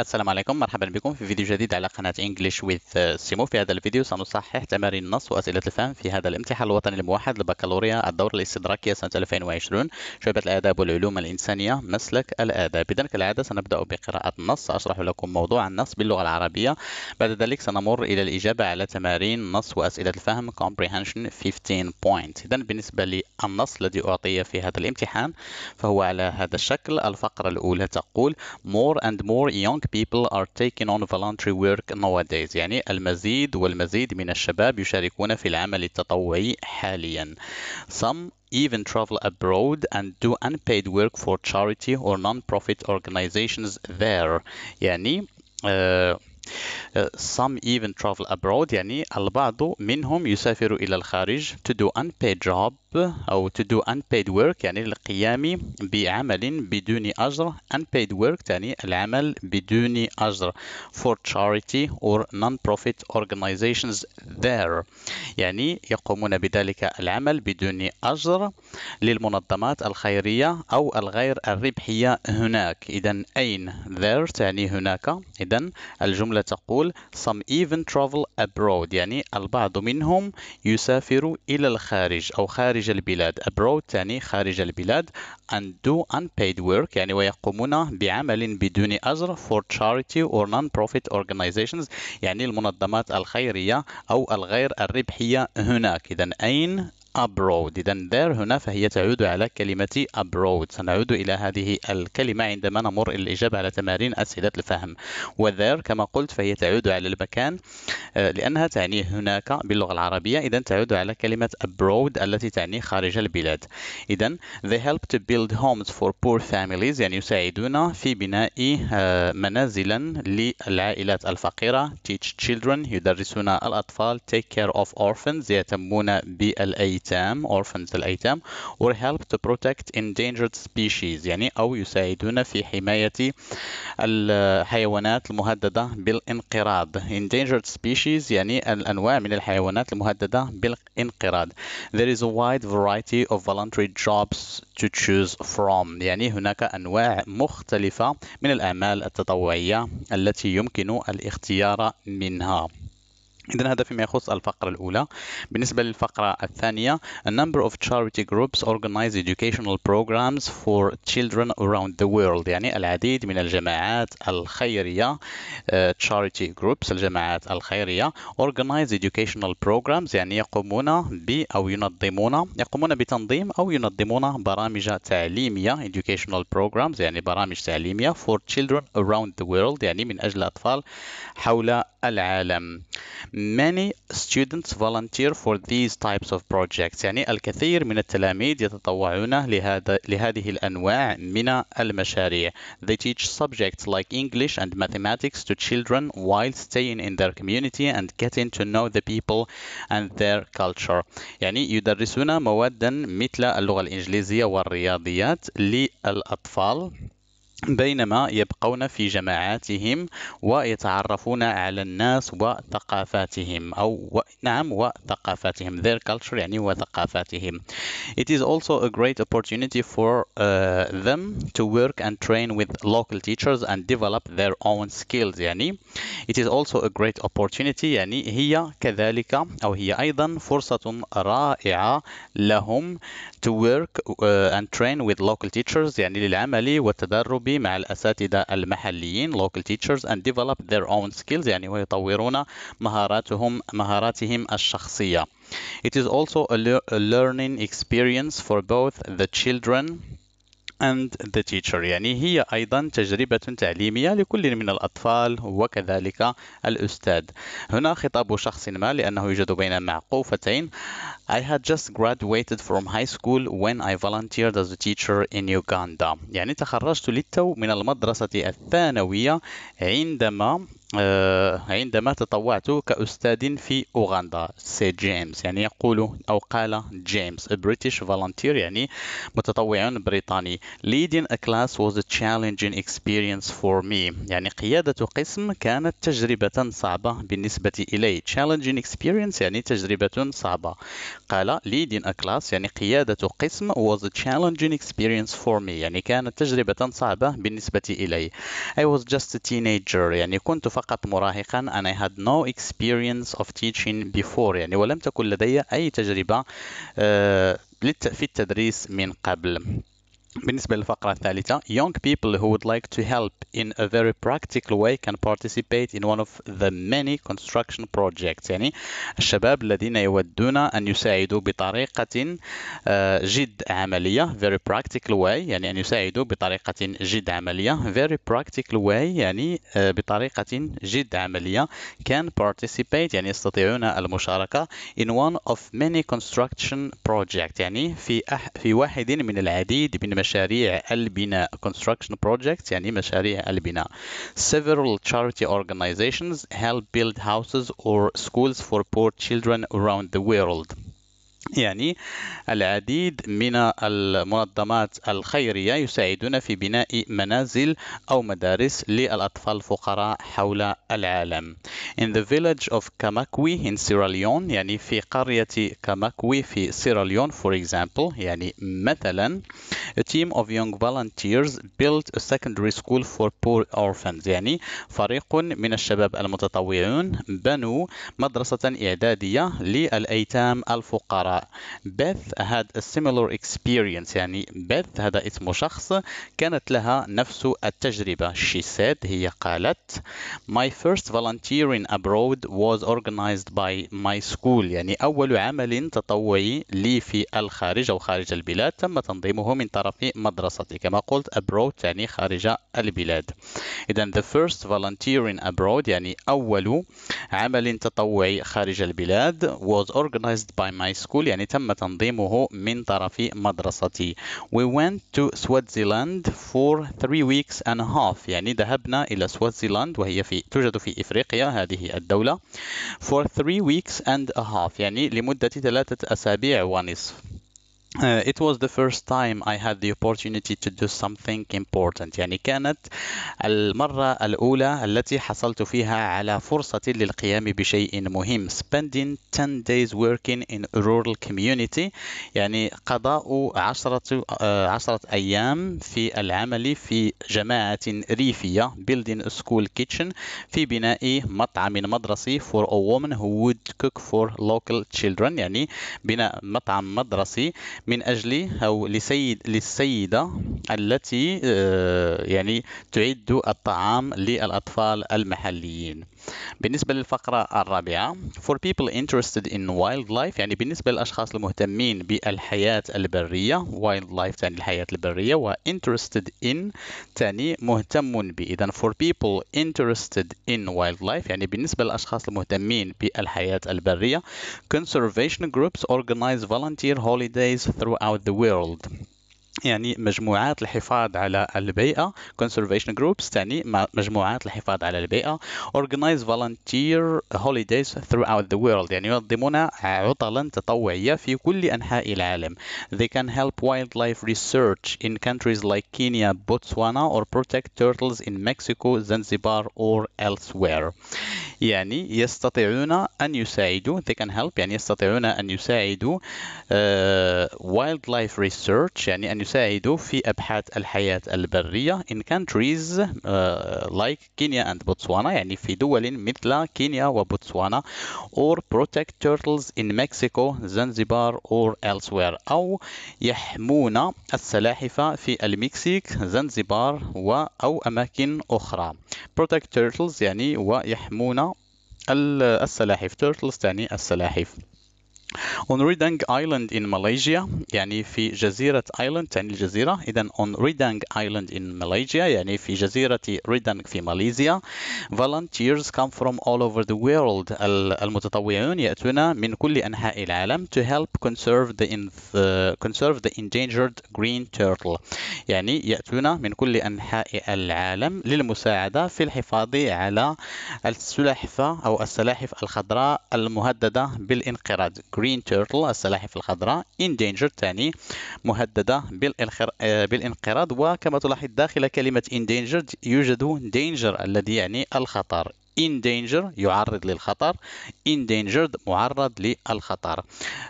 السلام عليكم مرحبا بكم في فيديو جديد على قناة English with آه، سيمو في هذا الفيديو سنصحح تمارين النص وأسئلة الفهم في هذا الامتحان الوطني الموحد لبكالوريا الدور الاستدراكية سنة 2020 شعبة الآداب والعلوم الإنسانية مسلك الآداب إذن كالعادة سنبدأ بقراءة النص أشرح لكم موضوع النص باللغة العربية بعد ذلك سنمر إلى الإجابة على تمارين النص وأسئلة الفهم Comprehension 15 point إذن بالنسبة للنص الذي أعطي في هذا الامتحان فهو على هذا الشكل الفقرة الأولى تقول More and more young people are taking on voluntary work nowadays يعني المزيد والمزيد من الشباب يشاركون في العمل التطوعي حاليا some even travel abroad and do unpaid work for charity or non-profit organizations there يعني uh, Uh, some even travel abroad يعني البعض منهم يسافر إلى الخارج to do unpaid job أو to do unpaid work يعني القيام بعمل بدون أجر unpaid work يعني العمل بدون أجر for charity or non-profit organizations there يعني يقومون بذلك العمل بدون أجر للمنظمات الخيرية أو الغير الربحية هناك إذا أين there تعني هناك إذا الجملة الجملة تقول some even travel abroad يعني البعض منهم يسافر إلى الخارج أو خارج البلاد abroad يعني خارج البلاد and do unpaid work يعني ويقومون بعمل بدون أجر for charity or non-profit organizations يعني المنظمات الخيرية أو الغير الربحية هناك إذا أين abroad إذا there هنا فهي تعود على كلمة abroad سنعود إلى هذه الكلمة عندما نمر إلى الإجابة على تمارين أسئلة الفهم و there كما قلت فهي تعود على المكان آه، لأنها تعني هناك باللغة العربية إذا تعود على كلمة abroad التي تعني خارج البلاد إذا they help to build homes for poor families يعني يساعدون في بناء آه، منازلا للعائلات الفقيرة teach children يدرسون الأطفال take care of orphans يهتمون بالأيتام الأيتام orphans الأيتام or help to protect endangered species يعني أو يساعدون في حماية الحيوانات المهددة بالانقراض endangered species يعني الأنواع من الحيوانات المهددة بالانقراض there is a wide variety of voluntary jobs to choose from يعني هناك أنواع مختلفة من الأعمال التطوعية التي يمكن الاختيار منها إذا هذا فيما يخص الفقرة الأولى بالنسبة للفقرة الثانية A number of charity groups organize educational programs for children around the world يعني العديد من الجماعات الخيرية uh, charity groups الجماعات الخيرية organize educational programs يعني يقومون ب أو ينظمون يقومون بتنظيم أو ينظمون برامج تعليمية educational programs يعني برامج تعليمية for children around the world يعني من أجل أطفال حول العالم. Many students volunteer for these types of projects. يعني الكثير من التلاميذ يتطوعون لهذا لهذه الأنواع من المشاريع. They teach subjects like English and mathematics to children while staying in their community and getting to know the people and their culture. يعني يدرسون مواد مثل اللغة الإنجليزية والرياضيات للأطفال بينما يبقون في جماعاتهم ويتعرفون على الناس وثقافاتهم أو و... نعم وثقافاتهم their culture يعني وثقافاتهم it is also a great opportunity for uh, them to work and train with local teachers and develop their own skills يعني it is also a great opportunity يعني هي كذلك أو هي أيضا فرصة رائعة لهم to work uh, and train with local teachers يعني للعمل والتدرب التربي مع الأساتذة المحليين local teachers and develop their own skills يعني ويطورون مهاراتهم مهاراتهم الشخصية It is also a, le a learning experience for both the children and the teacher يعني هي أيضا تجربة تعليمية لكل من الأطفال وكذلك الأستاذ هنا خطاب شخص ما لأنه يوجد بين معقوفتين I had just graduated from high school when I volunteered as a teacher in Uganda يعني تخرجت للتو من المدرسة الثانوية عندما آه، عندما تطوعت كأستاذ في أوغندا سي جيمس يعني يقول أو قال جيمس a British volunteer يعني متطوع بريطاني leading a class was a challenging experience for me يعني قيادة قسم كانت تجربة صعبة بالنسبة إلي challenging experience يعني تجربة صعبة قال leading a class يعني قيادة قسم was a challenging experience for me يعني كانت تجربة صعبة بالنسبة إلي I was just a teenager يعني كنت فقط مراهقا and I had no experience of teaching before يعني ولم تكن لدي أي تجربة آه، في التدريس من قبل بالنسبة للفقرة الثالثة young people who would like to help in a very practical way can participate in one of the many construction projects يعني الشباب الذين يودون أن يساعدوا بطريقة جد عملية very practical way يعني أن يساعدوا بطريقة جد عملية very practical way يعني بطريقة جد عملية can participate يعني يستطيعون المشاركة in one of many construction projects يعني في أح في واحد من العديد من مشاريع البناء construction projects يعني مشاريع البناء several charity organizations help build houses or schools for poor children around the world يعني العديد من المنظمات الخيرية يساعدون في بناء منازل أو مدارس للأطفال الفقراء حول العالم. In the village of Kamakwi in Sierra Leone يعني في قرية Kamakwi في Sierra Leone for example يعني مثلا a team of young volunteers built a secondary school for poor orphans يعني فريق من الشباب المتطوعون بنوا مدرسة إعدادية للأيتام الفقراء Beth had a similar experience يعني Beth هذا اسم شخص كانت لها نفس التجربة She said هي قالت My first volunteering abroad was organized by my school يعني أول عمل تطوعي لي في الخارج أو خارج البلاد تم تنظيمه من طرف مدرستي كما قلت abroad يعني خارج البلاد إذا the first volunteering abroad يعني أول عمل تطوعي خارج البلاد was organized by my school يقول يعني تم تنظيمه من طرف مدرستي We went to Switzerland for three weeks and a half يعني ذهبنا إلى سويسرلاند وهي في توجد في إفريقيا هذه الدولة for three weeks and a half يعني لمدة ثلاثة أسابيع ونصف Uh, it was the first time I had the opportunity to do something important يعني كانت المرة الأولى التي حصلت فيها على فرصة للقيام بشيء مهم spending 10 days working in a rural community يعني قضاء عشرة, uh, عشرة أيام في العمل في جماعة ريفية building a school kitchen في بناء مطعم مدرسي for a woman who would cook for local children يعني بناء مطعم مدرسي من أجل أو لسيد للسيدة التي آه، يعني تعد الطعام للأطفال المحليين بالنسبة للفقرة الرابعة for people interested in wildlife يعني بالنسبة للأشخاص المهتمين بالحياة البرية wildlife تعني الحياة البرية و interested in تعني مهتم به إذا for people interested in wildlife يعني بالنسبة للأشخاص المهتمين بالحياة البرية conservation groups organize volunteer holidays throughout the world. يعني مجموعات الحفاظ على البيئة conservation groups تعني مجموعات الحفاظ على البيئة organize volunteer holidays throughout the world يعني ينظمون عطلا تطوعية في كل أنحاء العالم they can help wildlife research in countries like Kenya, Botswana or protect turtles in Mexico, Zanzibar or elsewhere يعني يستطيعون أن يساعدوا they can help يعني يستطيعون أن يساعدوا uh, wildlife research يعني أن يساعد في أبحاث الحياة البرية in countries uh, like Kenya and Botswana يعني في دول مثل كينيا وبوتسوانا or protect turtles in Mexico, Zanzibar or elsewhere أو يحمون السلاحف في المكسيك زنزبار و أو أماكن أخرى protect يعني، turtles يعني ويحمون السلاحف turtles تعني السلاحف on Redang Island in Malaysia يعني في جزيرة Island يعني الجزيرة إذا on Redang Island in Malaysia يعني في جزيرة Redang في ماليزيا volunteers come from all over the world المتطوعون يأتون من كل أنحاء العالم to help conserve the, the conserve the endangered green turtle يعني يأتون من كل أنحاء العالم للمساعدة في الحفاظ على السلحفة أو السلاحف الخضراء المهددة بالانقراض green Green Turtle السلاحف الخضراء Endangered ثاني مهددة آه، بالانقراض وكما تلاحظ داخل كلمة Endangered يوجد Danger الذي يعني الخطر in danger يعرض للخطر endangered معرض للخطر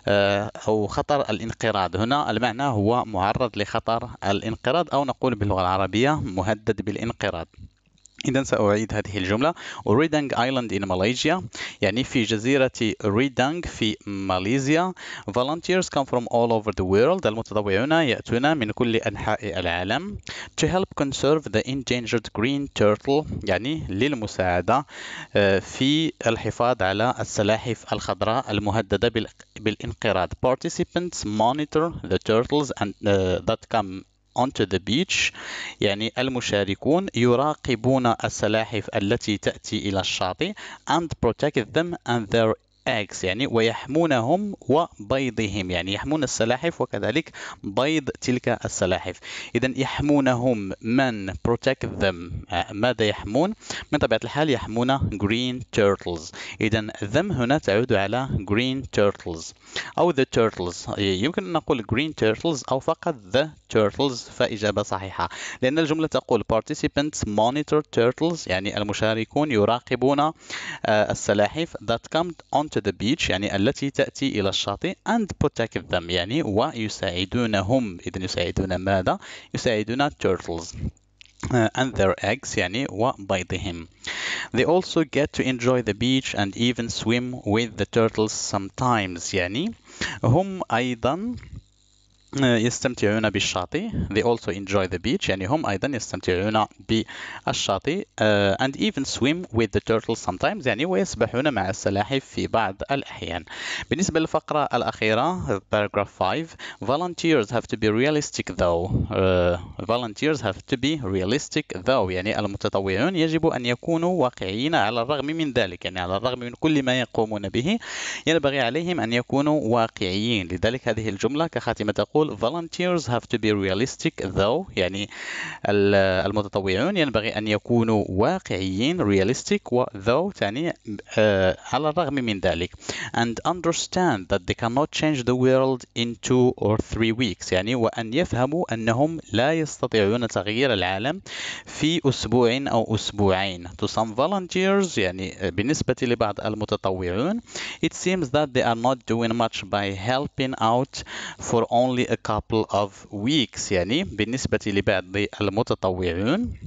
آه، أو خطر الانقراض هنا المعنى هو معرض لخطر الانقراض أو نقول باللغة العربية مهدد بالانقراض إذا سأعيد هذه الجملة ريدانغ آيلاند in ماليزيا يعني في جزيرة ريدانغ في ماليزيا Volunteers come from all over the world المتطوعون يأتون من كل أنحاء العالم to help conserve the endangered green turtle يعني للمساعدة آه، في الحفاظ على السلاحف الخضراء المهددة بالانقراض Participants monitor the turtles and uh, that come onto the beach يعني المشاركون يراقبون السلاحف التي تأتي إلى الشاطئ and protect them and their eggs يعني ويحمونهم وبيضهم يعني يحمون السلاحف وكذلك بيض تلك السلاحف إذا يحمونهم من protect them ماذا يحمون من طبيعة الحال يحمون green turtles إذا them هنا تعود على green turtles أو the turtles يمكن أن نقول green turtles أو فقط the turtles فإجابة صحيحة لأن الجملة تقول participants monitor turtles يعني المشاركون يراقبون آه، السلاحف that come on to the beach يعني التي تأتي إلى الشاطئ and protect them يعني ويساعدونهم إذن يساعدون ماذا؟ يساعدون turtles uh, and their eggs يعني وبيضهم They also get to enjoy the beach and even swim with the turtles sometimes يعني هم أيضا يستمتعون بالشاطئ they also enjoy the beach يعني هم أيضا يستمتعون بالشاطئ uh, and even swim with the turtles sometimes يعني ويسبحون مع السلاحف في بعض الأحيان بالنسبة للفقرة الأخيرة paragraph 5 volunteers have to be realistic though uh, volunteers have to be realistic though يعني المتطوعون يجب أن يكونوا واقعيين على الرغم من ذلك يعني على الرغم من كل ما يقومون به ينبغي عليهم أن يكونوا واقعيين لذلك هذه الجملة كخاتمة تقول يقول volunteers have to be realistic though يعني المتطوعون ينبغي أن يكونوا واقعيين realistic و though تعني على الرغم من ذلك and understand that they cannot change the world in two or three weeks يعني وأن يفهموا أنهم لا يستطيعون تغيير العالم في أسبوع أو أسبوعين to some volunteers يعني بالنسبة لبعض المتطوعون it seems that they are not doing much by helping out for only a couple of weeks يعني بالنسبة لبعض المتطوعين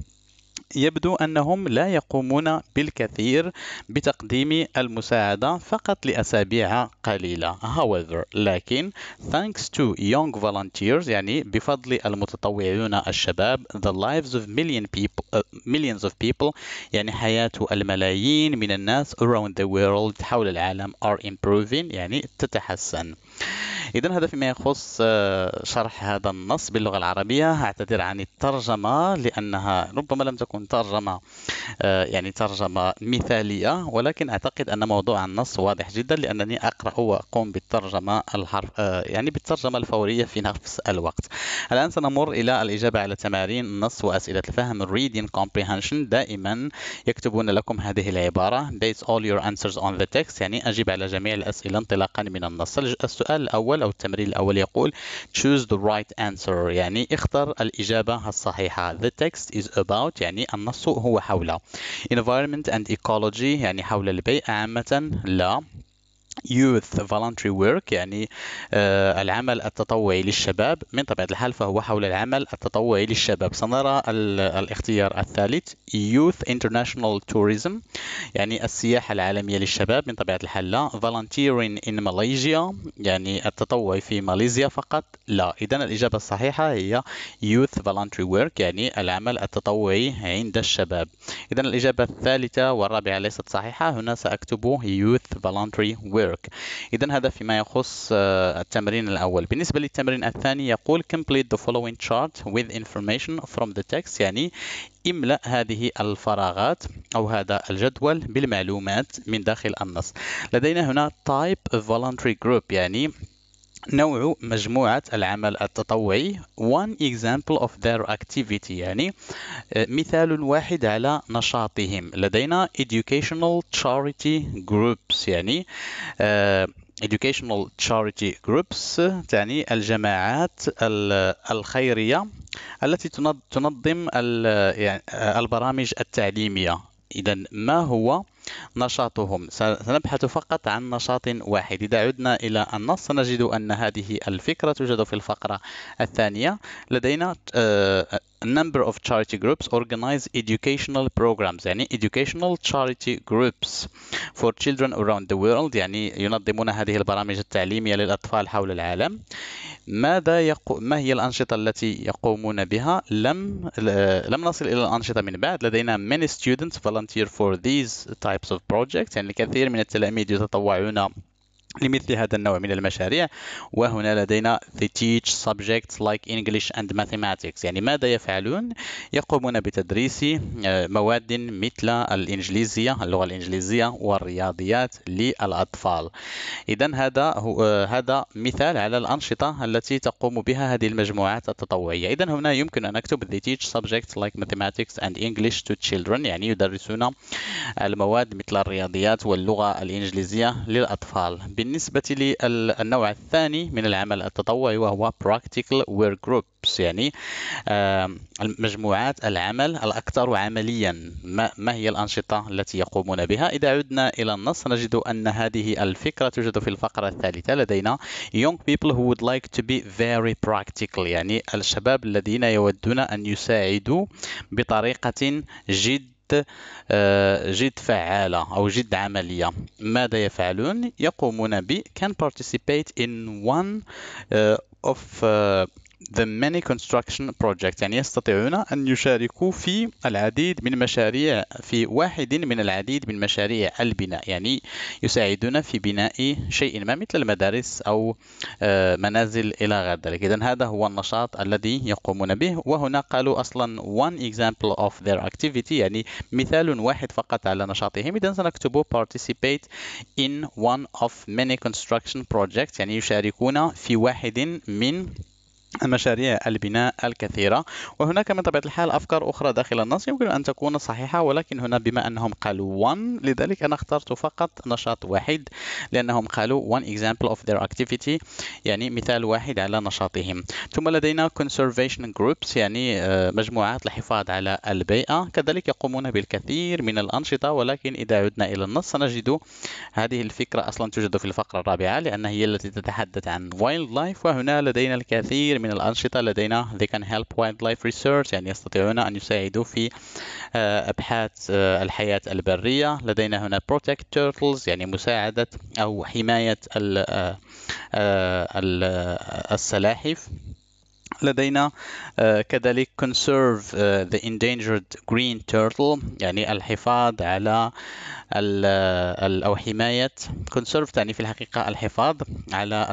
يبدو أنهم لا يقومون بالكثير بتقديم المساعدة فقط لأسابيع قليلة however لكن thanks to young volunteers يعني بفضل المتطوعون الشباب the lives of million people, uh, millions of people يعني حياة الملايين من الناس around the world حول العالم are improving يعني تتحسن إذا هذا فيما يخص آه، شرح هذا النص باللغة العربية أعتذر عن الترجمة لأنها ربما لم تكن ترجمة آه، يعني ترجمة مثالية ولكن أعتقد أن موضوع النص واضح جدا لأنني أقرأ وأقوم بالترجمة الحرف آه، يعني بالترجمة الفورية في نفس الوقت الآن سنمر إلى الإجابة على تمارين النص وأسئلة الفهم reading comprehension دائما يكتبون لكم هذه العبارة base all your answers on the text يعني أجب على جميع الأسئلة انطلاقا من النص السؤال الأول الأول أو التمرين الأول يقول choose the right answer يعني اختر الإجابة الصحيحة the text is about يعني النص هو حول environment and ecology يعني حول البيئة عامة لا يوث voluntary work يعني آه، العمل التطوعي للشباب من طبيعة الحال فهو حول العمل التطوعي للشباب سنرى الاختيار الثالث يوث انترناشونال توريزم يعني السياحة العالمية للشباب من طبيعة الحال لا volunteering in Malaysia يعني التطوع في ماليزيا فقط لا إذا الإجابة الصحيحة هي يوث voluntary work يعني العمل التطوعي عند الشباب إذا الإجابة الثالثة والرابعة ليست صحيحة هنا سأكتب يوث voluntary work work إذا هذا فيما يخص آه، التمرين الأول بالنسبة للتمرين الثاني يقول complete the following chart with information from the text يعني املأ هذه الفراغات أو هذا الجدول بالمعلومات من داخل النص لدينا هنا type voluntary group يعني نوع مجموعة العمل التطوعي one example of their activity يعني آه، مثال واحد على نشاطهم لدينا educational charity groups يعني آه، educational charity groups تعني الجماعات الخيرية التي تنظم يعني، آه، البرامج التعليمية إذا ما هو نشاطهم سنبحث فقط عن نشاط واحد إذا عدنا إلى النص سنجد أن هذه الفكرة توجد في الفقرة الثانية لدينا آه، a number of charity groups organize educational programs يعني educational charity groups for children around the world يعني ينظمون هذه البرامج التعليمية للأطفال حول العالم ماذا يقو... ما هي الأنشطة التي يقومون بها لم لم نصل إلى الأنشطة من بعد لدينا many students volunteer for these type types of projects يعني كثير من التلاميذ يتطوعون لمثل هذا النوع من المشاريع وهنا لدينا they teach subjects like English and Mathematics يعني ماذا يفعلون؟ يقومون بتدريس آه، مواد مثل الإنجليزية اللغة الإنجليزية والرياضيات للأطفال إذا هذا هو آه، هذا مثال على الأنشطة التي تقوم بها هذه المجموعات التطوعية إذا هنا يمكن أن أكتب they teach subjects like Mathematics and English to children يعني يدرسون المواد مثل الرياضيات واللغة الإنجليزية للأطفال بالنسبة للنوع الثاني من العمل التطوعي وهو Practical Work Groups يعني مجموعات العمل الأكثر عمليا ما هي الأنشطة التي يقومون بها إذا عدنا إلى النص نجد أن هذه الفكرة توجد في الفقرة الثالثة لدينا Young people who would like to be very practical يعني الشباب الذين يودون أن يساعدوا بطريقة جد جد آه، جد فعالة أو جد عملية ماذا يفعلون؟ يقومون ب can participate in one آه، of آه، the many construction projects يعني يستطيعون أن يشاركوا في العديد من مشاريع في واحد من العديد من مشاريع البناء يعني يساعدون في بناء شيء ما مثل المدارس أو آه، منازل إلى غير ذلك إذا هذا هو النشاط الذي يقومون به وهنا قالوا أصلا one example of their activity يعني مثال واحد فقط على نشاطهم إذا سنكتب participate in one of many construction projects يعني يشاركون في واحد من مشاريع البناء الكثيرة وهناك من طبيعة الحال أفكار أخرى داخل النص يمكن أن تكون صحيحة ولكن هنا بما أنهم قالوا one لذلك أنا اخترت فقط نشاط واحد لأنهم قالوا one example of their activity يعني مثال واحد على نشاطهم ثم لدينا conservation groups يعني آه، مجموعات للحفاظ على البيئة كذلك يقومون بالكثير من الأنشطة ولكن إذا عدنا إلى النص سنجد هذه الفكرة أصلا توجد في الفقرة الرابعة لأن هي التي تتحدث عن wildlife وهنا لدينا الكثير من الأنشطة لدينا they can help wildlife research يعني يستطيعون أن يساعدوا في آه، أبحاث آه، الحياة البرية لدينا هنا protect turtles يعني مساعدة أو حماية آه، السلاحف لدينا آه، كذلك conserve آه، the endangered green turtle يعني الحفاظ على آه، أو حماية conserve تعني في الحقيقة الحفاظ على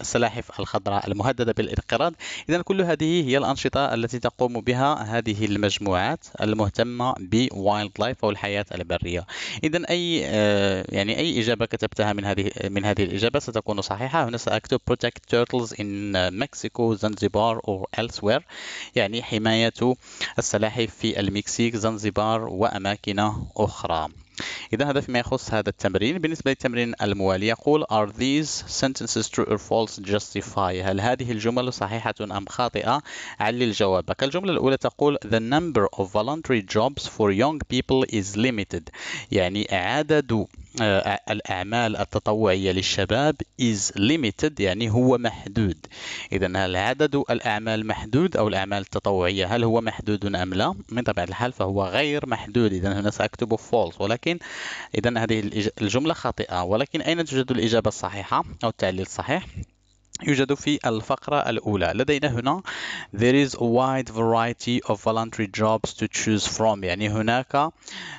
السلاحف الخضراء المهددة بالانقراض إذا كل هذه هي الأنشطة التي تقوم بها هذه المجموعات المهتمة wild life أو الحياة البرية إذا أي يعني أي إجابة كتبتها من هذه من هذه الإجابة ستكون صحيحة هنا سأكتب protect turtles in Mexico, Zanzibar or elsewhere يعني حماية السلاحف في المكسيك زنزبار وأماكن أخرى إذا هذا فيما يخص هذا التمرين بالنسبة للتمرين الموالي يقول Are these sentences true or false justify هل هذه الجمل صحيحة أم خاطئة علل جوابك الجملة الأولى تقول The number of voluntary jobs for young people is limited يعني عدد آه، الأعمال التطوعية للشباب is limited يعني هو محدود إذا هل عدد الأعمال محدود أو الأعمال التطوعية هل هو محدود أم لا من طبيعة الحال فهو غير محدود إذا هنا سأكتب false ولكن إذا هذه الجملة خاطئة ولكن أين توجد الإجابة الصحيحة أو التعليل الصحيح يوجد في الفقرة الأولى لدينا هنا there is a wide variety of voluntary jobs to choose from يعني هناك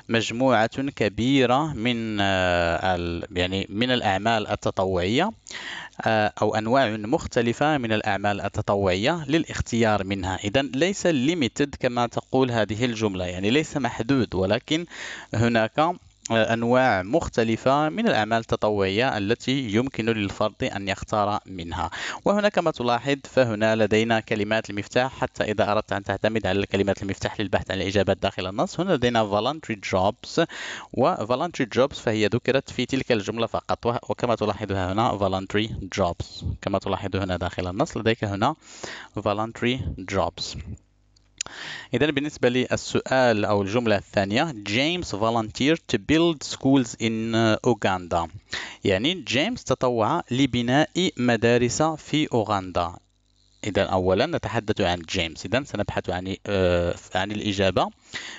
مجموعة كبيرة من آه، يعني من الأعمال التطوعية آه، أو أنواع مختلفة من الأعمال التطوعية للاختيار منها إذا ليس limited كما تقول هذه الجملة يعني ليس محدود ولكن هناك آه، أنواع مختلفة من الأعمال التطوعية التي يمكن للفرد أن يختار منها وهنا كما تلاحظ فهنا لدينا كلمات المفتاح حتى إذا أردت أن تعتمد على كلمات المفتاح للبحث عن الإجابات داخل النص هنا لدينا voluntary jobs و voluntary jobs فهي ذكرت في تلك الجملة فقط وكما تلاحظها هنا voluntary jobs كما تلاحظ هنا داخل النص لديك هنا voluntary jobs إذا بالنسبة للسؤال أو الجملة الثانية جيمس volunteered to build schools in أوغندا uh, يعني جيمس تطوع لبناء مدارس في أوغندا إذا أولا نتحدث عن جيمس إذا سنبحث عن آه عن الإجابة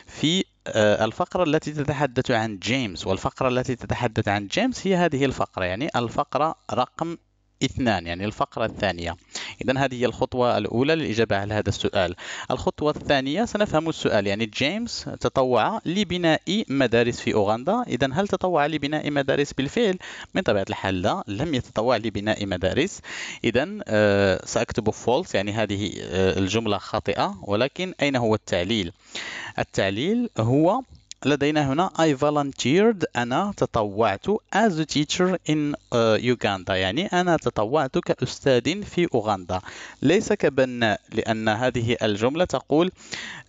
في آه الفقرة التي تتحدث عن جيمس والفقرة التي تتحدث عن جيمس هي هذه الفقرة يعني الفقرة رقم اثنان يعني الفقرة الثانية إذا هذه هي الخطوة الأولى للإجابة على هذا السؤال الخطوة الثانية سنفهم السؤال يعني جيمس تطوع لبناء مدارس في أوغندا إذا هل تطوع لبناء مدارس بالفعل؟ من طبيعة الحال لا لم يتطوع لبناء مدارس إذا آه، سأكتب فولس يعني هذه آه، الجملة خاطئة ولكن أين هو التعليل؟ التعليل هو لدينا هنا I volunteered أنا تطوعت as a teacher in آه، Uganda يعني أنا تطوعت كأستاذ في أوغندا ليس كبناء لأن هذه الجملة تقول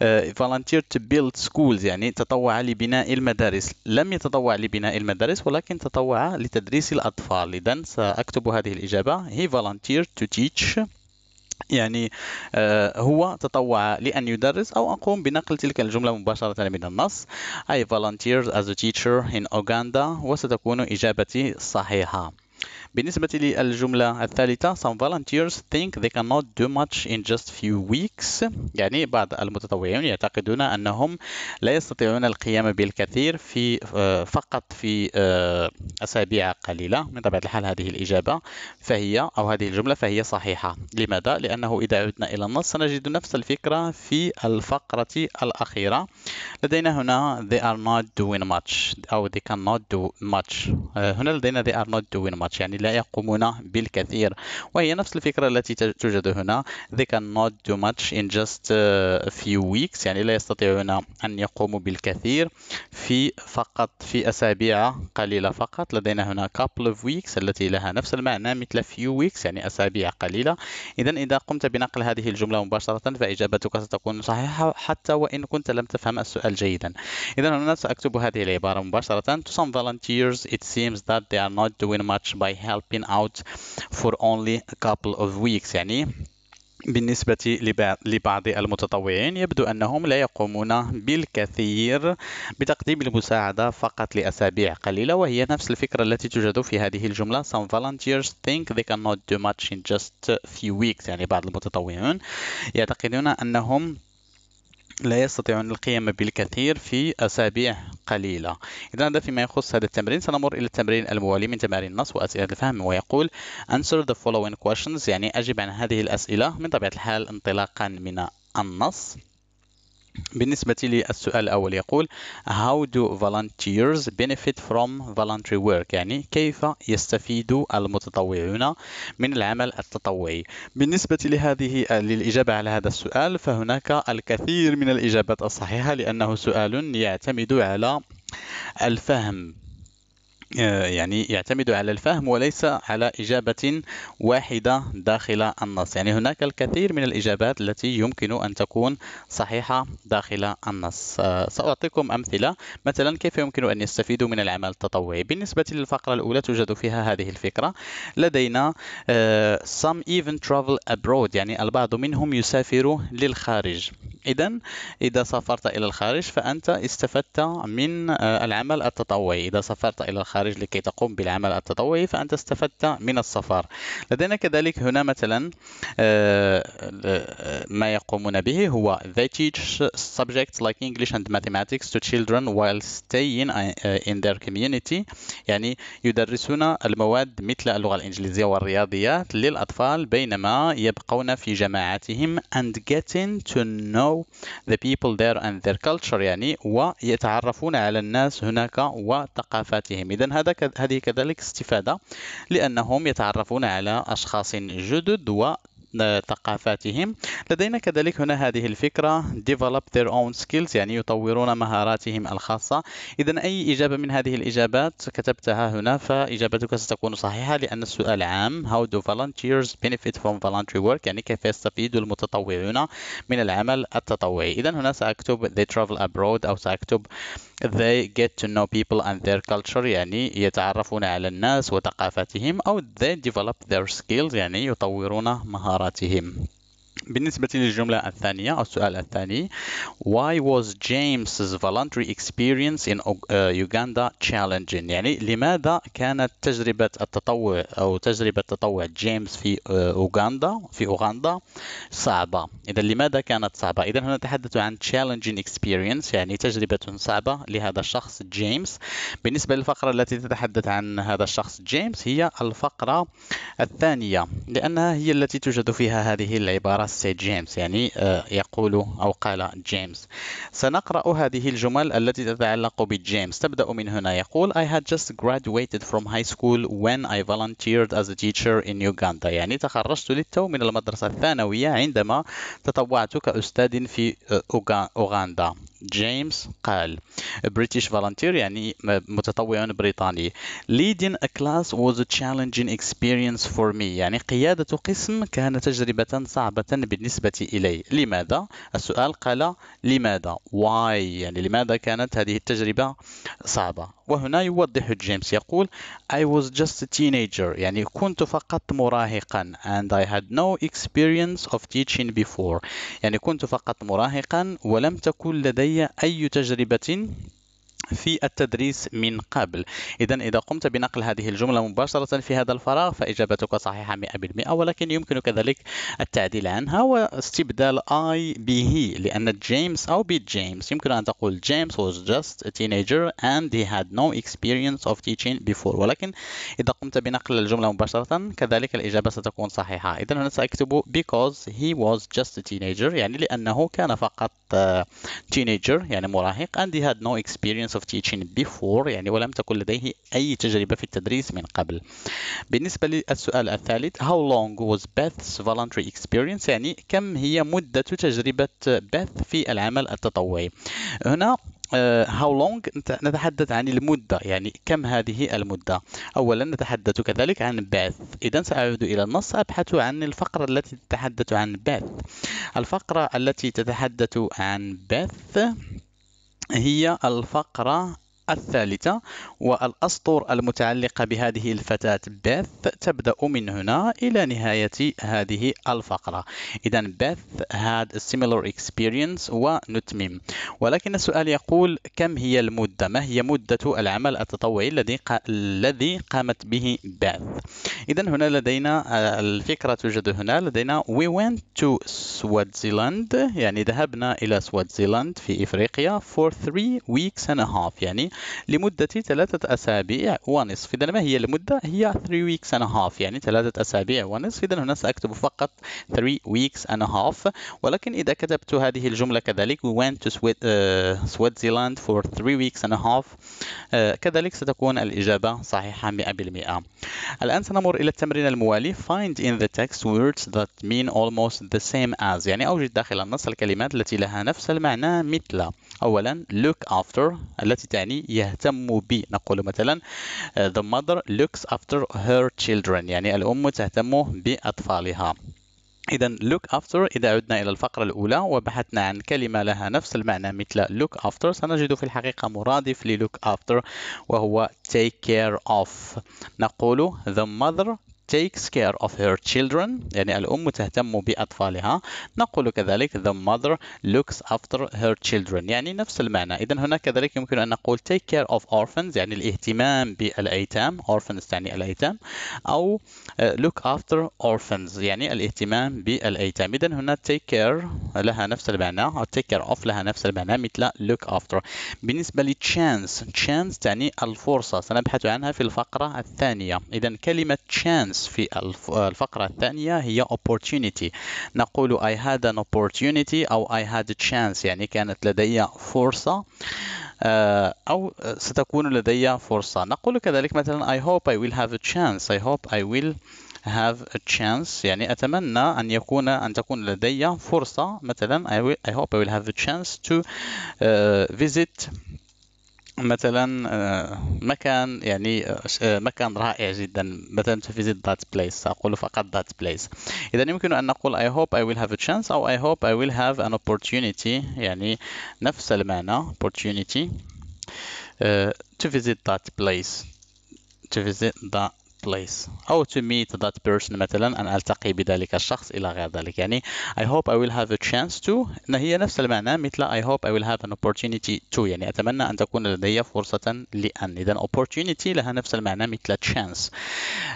آه، volunteer to build schools يعني تطوع لبناء المدارس لم يتطوع لبناء المدارس ولكن تطوع لتدريس الأطفال إذا سأكتب هذه الإجابة he volunteered to teach يعني آه، هو تطوع لأن يدرس أو أقوم بنقل تلك الجملة مباشرة من النص I volunteered as a teacher in Uganda وستكون إجابتي صحيحة بالنسبة للجملة الثالثة some volunteers think they cannot do much in just few weeks يعني بعض المتطوعين يعتقدون أنهم لا يستطيعون القيام بالكثير في آه، فقط في آه، أسابيع قليلة من طبيعة الحال هذه الإجابة فهي أو هذه الجملة فهي صحيحة لماذا؟ لأنه إذا عدنا إلى النص سنجد نفس الفكرة في الفقرة الأخيرة لدينا هنا they are not doing much أو they cannot do much آه، هنا لدينا they are not doing much ماتش يعني لا يقومون بالكثير وهي نفس الفكرة التي توجد هنا they cannot do much in just a few weeks يعني لا يستطيعون أن يقوموا بالكثير في فقط في أسابيع قليلة فقط لدينا هنا couple of weeks التي لها نفس المعنى مثل few weeks يعني أسابيع قليلة إذا إذا قمت بنقل هذه الجملة مباشرة فإجابتك ستكون صحيحة حتى وإن كنت لم تفهم السؤال جيدا إذا هنا سأكتب هذه العبارة مباشرة to some volunteers it seems that they are not doing much by helping out for only a couple of weeks يعني بالنسبة لبعض المتطوعين يبدو أنهم لا يقومون بالكثير بتقديم المساعدة فقط لأسابيع قليلة وهي نفس الفكرة التي توجد في هذه الجملة Some volunteers think they cannot do much in just few weeks يعني بعض المتطوعين يعتقدون أنهم لا يستطيعون القيام بالكثير في أسابيع قليلة إذا هذا فيما يخص هذا التمرين سنمر إلى التمرين الموالي من تمارين النص وأسئلة الفهم ويقول Answer the following questions يعني أجب عن هذه الأسئلة من طبيعة الحال انطلاقا من النص بالنسبة للسؤال الأول يقول How do volunteers benefit from voluntary work يعني كيف يستفيد المتطوعون من العمل التطوعي بالنسبة لهذه للإجابة على هذا السؤال فهناك الكثير من الإجابات الصحيحة لأنه سؤال يعتمد على الفهم آه، يعني يعتمد على الفهم وليس على إجابة واحدة داخل النص يعني هناك الكثير من الإجابات التي يمكن أن تكون صحيحة داخل النص آه، سأعطيكم أمثلة مثلا كيف يمكن أن يستفيدوا من العمل التطوعي بالنسبة للفقرة الأولى توجد فيها هذه الفكرة لدينا آه، some even travel abroad يعني البعض منهم يسافر للخارج إذا إذا سافرت إلى الخارج فأنت استفدت من العمل التطوعي إذا سافرت إلى الخارج الخارج لكي تقوم بالعمل التطوعي فأنت استفدت من السفر لدينا كذلك هنا مثلا آه، آه، ما يقومون به هو they teach subjects like English and mathematics to children while staying آه، in their community يعني يدرسون المواد مثل اللغة الإنجليزية والرياضيات للأطفال بينما يبقون في جماعاتهم and getting to know the people there and their culture يعني ويتعرفون على الناس هناك وثقافاتهم إذا هذا هذه كذلك استفادة لأنهم يتعرفون على أشخاص جدد و ثقافاتهم لدينا كذلك هنا هذه الفكرة develop their own skills يعني يطورون مهاراتهم الخاصة إذا أي إجابة من هذه الإجابات كتبتها هنا فإجابتك ستكون صحيحة لأن السؤال عام how do volunteers benefit from voluntary work يعني كيف يستفيد المتطوعون من العمل التطوعي إذا هنا سأكتب they travel abroad أو سأكتب they get to know people and their culture يعني يتعرفون على الناس وثقافتهم أو they develop their skills يعني يطورون مهاراتهم to him. بالنسبة للجملة الثانية أو السؤال الثاني Why was James's voluntary experience in uh, Uganda challenging يعني لماذا كانت تجربة التطوع أو تجربة تطوع جيمس في uh, أوغندا في أوغندا صعبة إذا لماذا كانت صعبة إذا هنا نتحدث عن challenging experience يعني تجربة صعبة لهذا الشخص جيمس بالنسبة للفقرة التي تتحدث عن هذا الشخص جيمس هي الفقرة الثانية لأنها هي التي توجد فيها هذه العبارة السيد جيمس يعني آه، يقول أو قال جيمس سنقرأ هذه الجمل التي تتعلق بجيمس تبدأ من هنا يقول I had just graduated from high school when I volunteered as a teacher in Uganda يعني تخرجت للتو من المدرسة الثانوية عندما تطوعت كأستاذ في آه، أوغندا جيمس قال British فالنتير يعني متطوع بريطاني ليدين ا كلاس was a challenging experience for me يعني قيادة قسم كانت تجربة صعبة بالنسبة إلي لماذا؟ السؤال قال لماذا؟ واي يعني لماذا كانت هذه التجربة صعبة وهنا يوضح جيمس يقول I was just a teenager يعني كنت فقط مراهقا and I had no experience of teaching before يعني كنت فقط مراهقا ولم تكن لدي أي تجربة في التدريس من قبل إذا إذا قمت بنقل هذه الجملة مباشرة في هذا الفراغ فإجابتك صحيحة 100% ولكن يمكن كذلك التعديل عنها واستبدال I به لأن جيمس أو بي جيمس يمكن أن تقول جيمس was just a teenager and he had no experience of teaching before ولكن إذا قمت بنقل الجملة مباشرة كذلك الإجابة ستكون صحيحة إذا هنا سأكتب because he was just a teenager يعني لأنه كان فقط آه، teenager يعني مراهق and he had no experience of teaching before يعني ولم تكن لديه أي تجربة في التدريس من قبل بالنسبة للسؤال الثالث How long was Beth's voluntary experience يعني كم هي مدة تجربة Beth في العمل التطوعي هنا آه، how long نتحدث عن المدة يعني كم هذه المدة أولا نتحدث كذلك عن باث إذا سأعود إلى النص أبحث عن الفقرة التي تتحدث عن باث الفقرة التي تتحدث عن باث هي الفقرة الثالثة والأسطر المتعلقة بهذه الفتاة بيث تبدأ من هنا إلى نهاية هذه الفقرة إذا بيث had a similar experience ونتمم ولكن السؤال يقول كم هي المدة ما هي مدة العمل التطوعي الذي الذي قامت به بيث إذا هنا لدينا آه، الفكرة توجد هنا لدينا we went to Switzerland يعني ذهبنا إلى سواتزيلاند في إفريقيا for three weeks and a half يعني لمدة ثلاثة أسابيع ونصف إذا ما هي المدة؟ هي 3 weeks and a half يعني ثلاثة أسابيع ونصف إذا هنا سأكتب فقط 3 weeks and a half ولكن إذا كتبت هذه الجملة كذلك we went to آه، Switzerland for 3 weeks and a half آه، كذلك ستكون الإجابة صحيحة 100% الآن سنمر إلى التمرين الموالي find in the text words that mean almost the same as يعني أوجد داخل النص الكلمات التي لها نفس المعنى مثل أولا look after التي تعني يهتم ب نقول مثلا آه، the mother looks after her children يعني الأم تهتم بأطفالها إذا look after إذا عدنا إلى الفقرة الأولى وبحثنا عن كلمة لها نفس المعنى مثل look after سنجد في الحقيقة مرادف ل look after وهو take care of نقول the mother takes care of her children يعني الأم تهتم بأطفالها نقول كذلك the mother looks after her children يعني نفس المعنى إذا هناك كذلك يمكن أن نقول take care of orphans يعني الاهتمام بالأيتام orphans تعني الأيتام أو uh, look after orphans يعني الاهتمام بالأيتام إذا هنا take care لها نفس المعنى أو take care of لها نفس المعنى مثل look after بالنسبة ل chance chance تعني الفرصة سنبحث عنها في الفقرة الثانية إذا كلمة chance chance في الفقرة الثانية هي opportunity نقول I had an opportunity أو I had a chance يعني كانت لدي فرصة أو ستكون لدي فرصة نقول كذلك مثلا I hope I will have a chance I hope I will have a chance يعني أتمنى أن يكون أن تكون لدي فرصة مثلا I, will, I hope I will have a chance to uh, visit مثلا مكان يعني مكان رائع جدا مثلا to visit that place اقول فقط that place اذا يمكن ان نقول I hope I will have a chance او I hope I will have an opportunity يعني نفس المعنى opportunity to visit that place to visit that place أو to meet that person مثلا أن ألتقي بذلك الشخص إلى غير ذلك يعني I hope I will have a chance to هي نفس المعنى مثل I hope I will have an opportunity to يعني أتمنى أن تكون لدي فرصة لأن إذا opportunity لها نفس المعنى مثل chance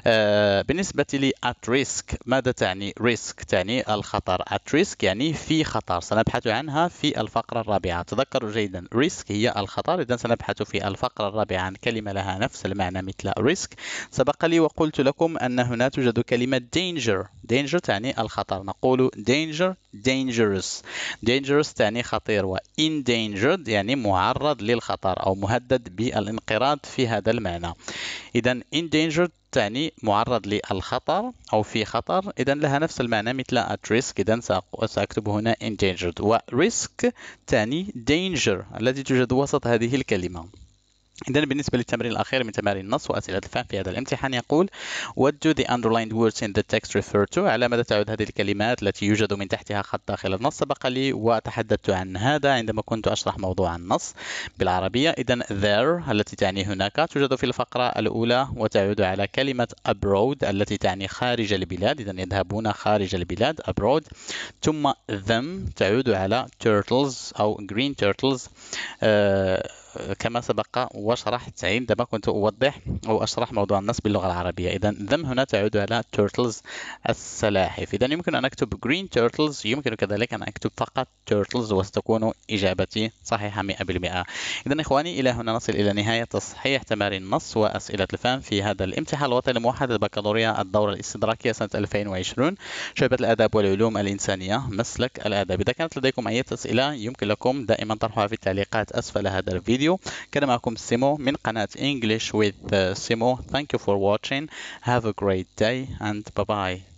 آه بالنسبة لي at risk ماذا تعني risk تعني الخطر at risk يعني في خطر سنبحث عنها في الفقرة الرابعة تذكروا جيدا risk هي الخطر إذا سنبحث في الفقرة الرابعة عن كلمة لها نفس المعنى مثل risk سبق لي وقلت لكم أن هنا توجد كلمة danger danger تعني الخطر نقول danger dangerous dangerous تعني خطير و endangered يعني معرض للخطر أو مهدد بالانقراض في هذا المعنى إذا endangered تعني معرض للخطر أو في خطر إذا لها نفس المعنى مثل at risk إذا سأكتب هنا endangered و risk تعني danger التي توجد وسط هذه الكلمة إذا بالنسبة للتمرين الأخير من تمارين النص وأسئلة الفهم في هذا الامتحان يقول What do the underlined words in the text refer to؟ على ماذا تعود هذه الكلمات التي يوجد من تحتها خط داخل النص؟ سبق لي وتحدثت عن هذا عندما كنت أشرح موضوع النص بالعربية إذا there التي تعني هناك توجد في الفقرة الأولى وتعود على كلمة abroad التي تعني خارج البلاد إذا يذهبون خارج البلاد abroad ثم them تعود على turtles أو green turtles آه، كما سبق وشرحت عندما كنت أوضح أو أشرح موضوع النص باللغة العربية إذا ذم هنا تعود على turtles السلاحف إذا يمكن أن أكتب green turtles يمكن كذلك أن أكتب فقط turtles وستكون إجابتي صحيحة 100% إذا إخواني إلى هنا نصل إلى نهاية تصحيح تمارين النص وأسئلة الفهم في هذا الامتحان الوطني الموحد البكالوريا الدورة الاستدراكية سنة 2020 شعبة الآداب والعلوم الإنسانية مسلك الآداب إذا كانت لديكم أي أسئلة يمكن لكم دائما طرحها في التعليقات أسفل هذا الفيديو فيديو كان معكم سيمو من قناة English with Simo uh, thank you for watching have a great day and bye bye